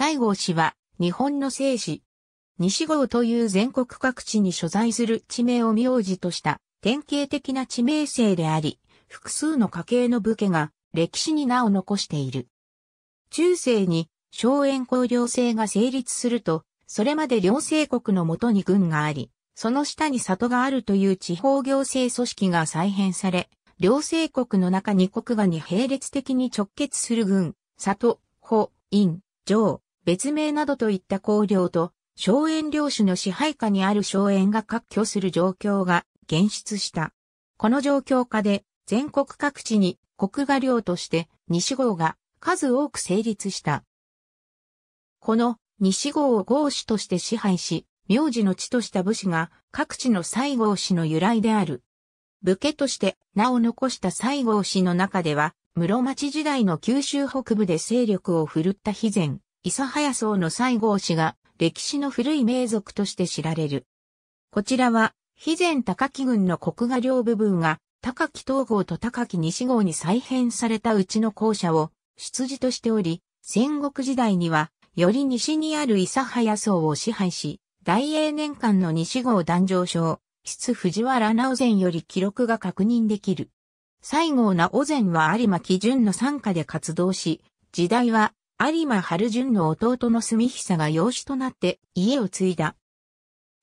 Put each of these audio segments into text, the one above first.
西郷氏は、日本の政治。西郷という全国各地に所在する地名を名字とした典型的な地名姓であり、複数の家系の武家が歴史に名を残している。中世に荘園公領制が成立すると、それまで両政国のもとに軍があり、その下に里があるという地方行政組織が再編され、両政国の中に国がに並列的に直結する軍、里、保、院、城、別名などといった公領と、荘園領主の支配下にある荘園が割拠する状況が現出した。この状況下で全国各地に国画領として西郷が数多く成立した。この西郷を郷主として支配し、名字の地とした武士が各地の西郷氏の由来である。武家として名を残した西郷氏の中では、室町時代の九州北部で勢力を振るった肥前、諫早荘の西郷氏が歴史の古い名族として知られる。こちらは、肥前高木郡の国画領部分が高木東郷と高木西郷に再編されたうちの校舎を出自としており、戦国時代には、より西にある諫早荘を支配し、大英年間の西郷壇上昇、室藤原直前より記録が確認できる。西郷直前は有馬基準の参加で活動し、時代は有馬春淳の弟の住久が養子となって家を継いだ。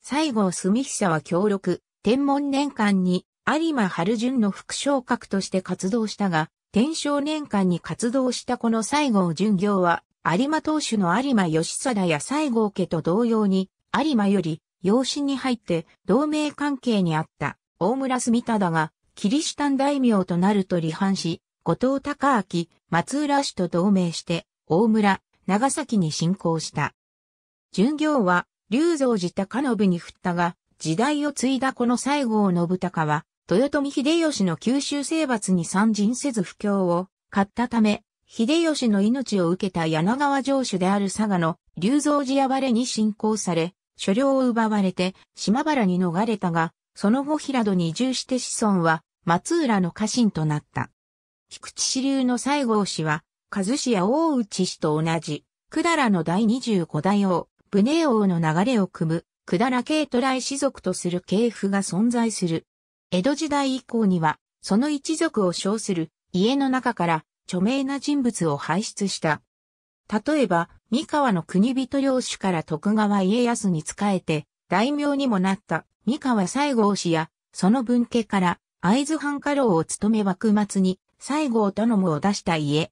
西郷住久は協力、天文年間に有馬春淳の副将格として活動したが、天正年間に活動したこの西郷巡業は、有馬当主の有馬義貞や西郷家と同様に、有馬より養子に入って同盟関係にあった大村住忠が、キリシタン大名となると離反し、後藤隆明、松浦氏と同盟して、大村、長崎に侵攻した。巡業は、龍造寺高信に振ったが、時代を継いだこの西郷信孝は、豊臣秀吉の九州征伐に参陣せず不況を買ったため、秀吉の命を受けた柳川城主である佐賀の龍造寺暴れに侵攻され、所領を奪われて島原に逃れたが、その後平戸に移住して子孫は松浦の家臣となった。菊池支流の西郷氏は和志や大内氏と同じ、百済の第25代王、武寧王の流れを組む、百済系渡来氏族とする系譜が存在する。江戸時代以降には、その一族を称する家の中から著名な人物を輩出した。例えば、三河の国人領主から徳川家康に仕えて、大名にもなった三河西郷氏や、その分家から会津藩家老を務め幕末に西郷頼むを出した家、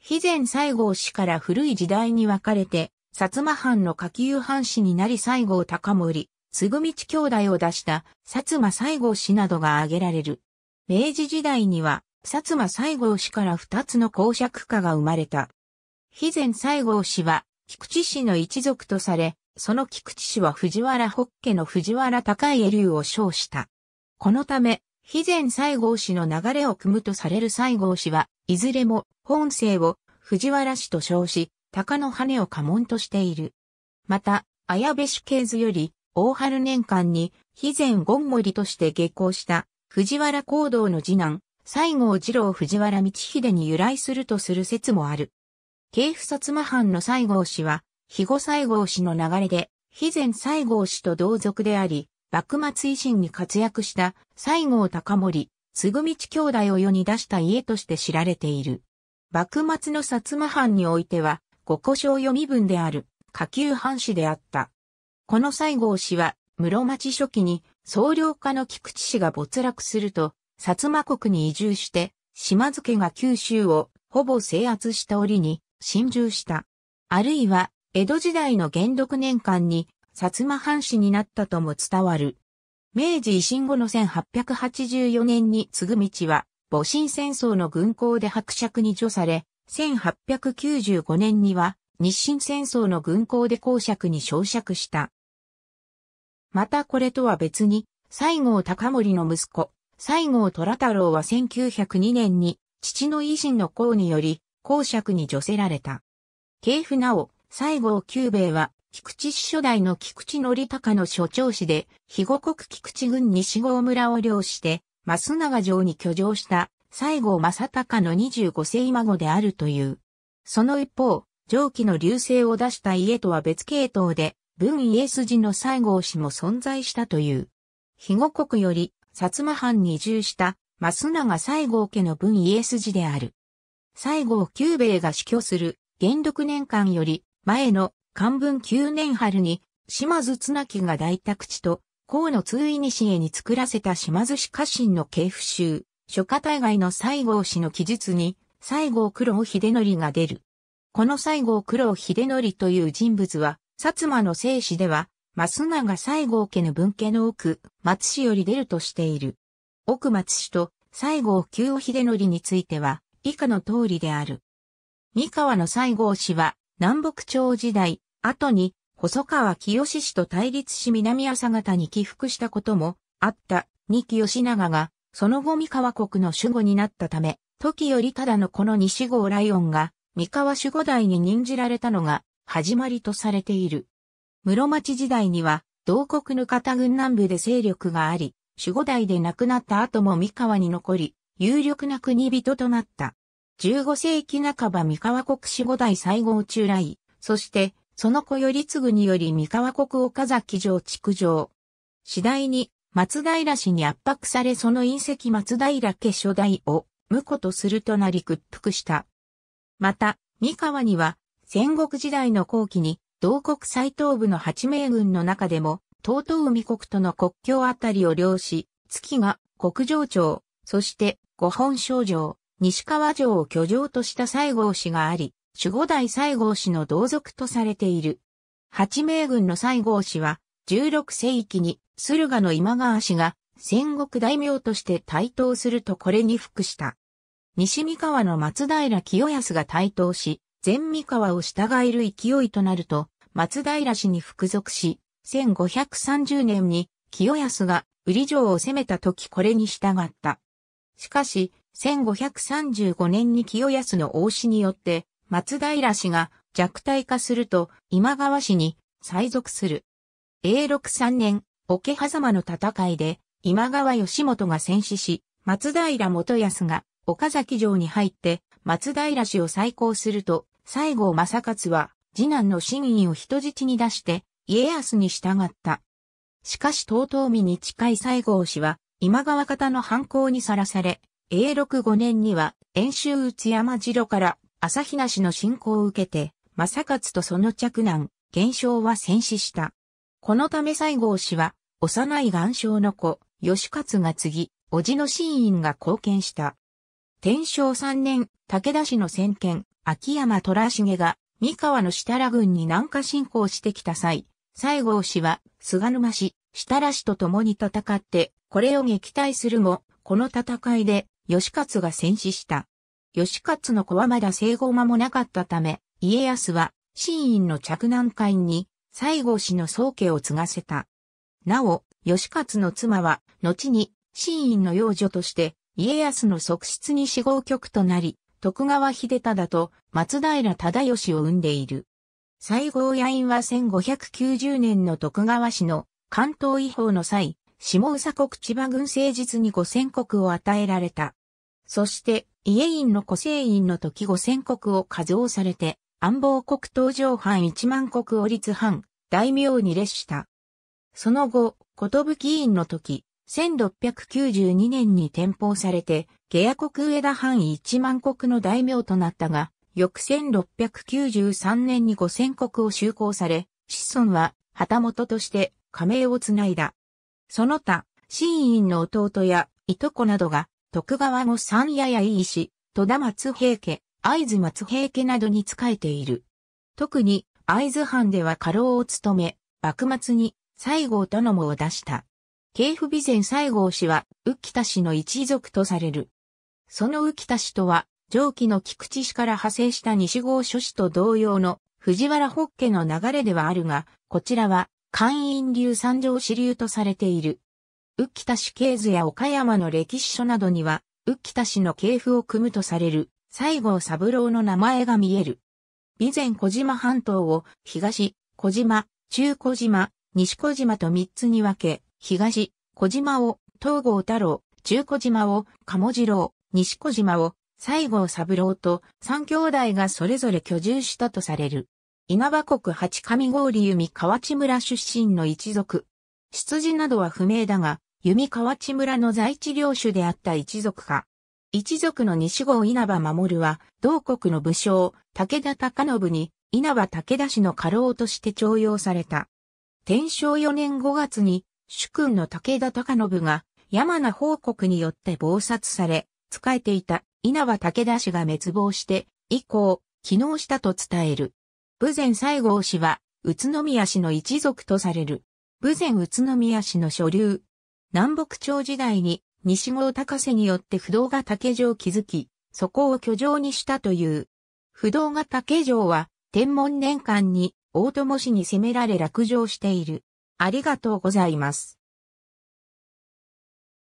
肥前西郷氏から古い時代に分かれて、薩摩藩の下級藩士になり西郷隆盛、嗣道兄弟を出した薩摩西郷氏などが挙げられる。明治時代には、薩摩西郷氏から二つの公爵家が生まれた。肥前西郷氏は、菊池氏の一族とされ、その菊池氏は藤原北家の藤原高家流を称した。このため、肥前西郷氏の流れを組むとされる西郷氏は、いずれも本姓を藤原氏と称し、鷹の羽を家紋としている。また、綾部氏系図より、大春年間に、肥前権森として下校した、藤原行動の次男、西郷二郎藤原道秀に由来するとする説もある。系譜薩摩藩の西郷氏は、肥後西郷氏の流れで、肥前西郷氏と同族であり、幕末維新に活躍した西郷隆盛、嗣道兄弟を世に出した家として知られている。幕末の薩摩藩においては、五故障読み分である、下級藩士であった。この西郷氏は、室町初期に、総領家の菊池氏が没落すると、薩摩国に移住して、島津家が九州をほぼ制圧した折に、侵入した。あるいは、江戸時代の元禄年間に、薩摩藩士になったとも伝わる。明治維新後の1884年に継ぐ道は、戊辰戦争の軍港で伯爵に除され、1895年には日清戦争の軍港で公爵に昇爵した。またこれとは別に、西郷隆盛の息子、西郷虎太郎は1902年に父の維新の功により公爵に除せられた。系譜なお、西郷久兵衛は菊池市初代の菊池則隆の所長氏で、肥後国菊池郡西郷村を領して、増永城に居城した西郷正隆の25世孫であるという。その一方、上記の流星を出した家とは別系統で、文家筋の西郷氏も存在したという。肥後国より、薩摩藩に移住した、増永西郷家の文家筋である。西郷久兵衛が死去する、元禄年間より、前の漢文9年春に、島津綱木が大宅地と、河野通院西へに作らせた島津市家臣の系譜集、諸家大外の西郷氏の記述に、西郷九郎秀則が出る。この西郷九郎秀則という人物は、薩摩の聖史では、増永西郷家の分家の奥、松氏より出るとしている。奥松氏と西郷九尾秀則については、以下の通りである。三河の西郷氏は、南北朝時代、後に、細川清氏と対立し南朝方に起伏したこともあった二木吉長が、その後三河国の守護になったため、時よりただのこの西郷ライオンが、三河守護代に任じられたのが、始まりとされている。室町時代には、同国の方軍南部で勢力があり、守護代で亡くなった後も三河に残り、有力な国人となった。15世紀半ば三河国守護代西郷中来、そしてその子より次により三河国岡崎城築城。次第に松平氏に圧迫されその隕石松平家初代を婿とするとなり屈服した。また、三河には戦国時代の後期に同国最東部の八名軍の中でも東東海国との国境あたりを領し、月が国城町、そして五本省城、西川城を居城とした西郷氏があり、守護代西郷氏の同族とされている。八名軍の西郷氏は、16世紀に駿河の今川氏が戦国大名として台頭するとこれに服した。西三河の松平清康が台頭し、全三河を従える勢いとなると、松平氏に服属し、1530年に清康が瓜城を攻めた時これに従った。しかし、1535年に清康の王子によって、松平氏が弱体化すると今川氏に再属する。永禄3年、桶狭間の戦いで今川義元が戦死し、松平元康が岡崎城に入って松平氏を再興すると、西郷正勝は次男の真意を人質に出して家康に従った。しかし遠江に近い西郷氏は今川方の反抗にさらされ、永禄5年には遠州内山城から朝比奈氏の侵攻を受けて、正勝とその嫡男、現象は戦死した。このため西郷氏は、幼い岩礁の子、義勝が継ぎ、叔父の新院が貢献した。天正三年、武田氏の先見、秋山虎重が、三河の設楽軍に南下侵攻してきた際、西郷氏は、菅沼氏、設楽氏と共に戦って、これを撃退するも、この戦いで、義勝が戦死した。吉勝の子はまだ生後間もなかったため、家康は、新院の着難会に、西郷氏の宗家を継がせた。なお、吉勝の妻は、後に、新院の養女として、家康の側室に死亡局となり、徳川秀忠と松平忠義を生んでいる。西郷屋院は1590年の徳川氏の関東違法の際、下宇佐国千葉軍政実に5000国を与えられた。そして、家院の古生院の時五千国を加増されて、安房国東上藩一万国を立藩、大名に列した。その後、き院の時、1692年に転封されて、下野国上田藩一万国の大名となったが、翌1693年に五千国を就航され、子孫は旗本として加盟をつないだ。その他、新院の弟やいとこなどが徳川御三家や井伊氏、戸田松平家、会津松平家などに仕えている。特に、会津藩では家老を務め、幕末に西郷頼母を出した。慶府備前西郷氏は、浮田氏の一族とされる。その浮田氏とは、上記の菊池氏から派生した西郷諸氏と同様の藤原北家の流れではあるが、こちらは、官員流三条支流とされている。浮田氏系図や岡山の歴史書などには、浮田氏の系譜を組むとされる、西郷三郎の名前が見える。備前小島半島を東、小島、中小島、西小島と三つに分け、東、小島を東郷太郎、中小島を鴨次郎、西小島を西郷三郎と三兄弟がそれぞれ居住したとされる。稲葉国八上郡弓河内村出身の一族。出自などは不明だが、弓河内村の在地領主であった一族か。一族の西郷稲葉守は、同国の武将、武田隆信に、稲葉武田氏の家老として徴用された。天正4年5月に、主君の武田隆信が、山名報告によって謀殺され、仕えていた稲葉武田氏が滅亡して、以降、起能したと伝える。武前西郷氏は、宇都宮氏の一族とされる。武前宇都宮氏の所流、南北朝時代に西郷隆瀬によって不動が竹城を築き、そこを居城にしたという。不動が竹城は天文年間に大友氏に攻められ落城している。ありがとうございます。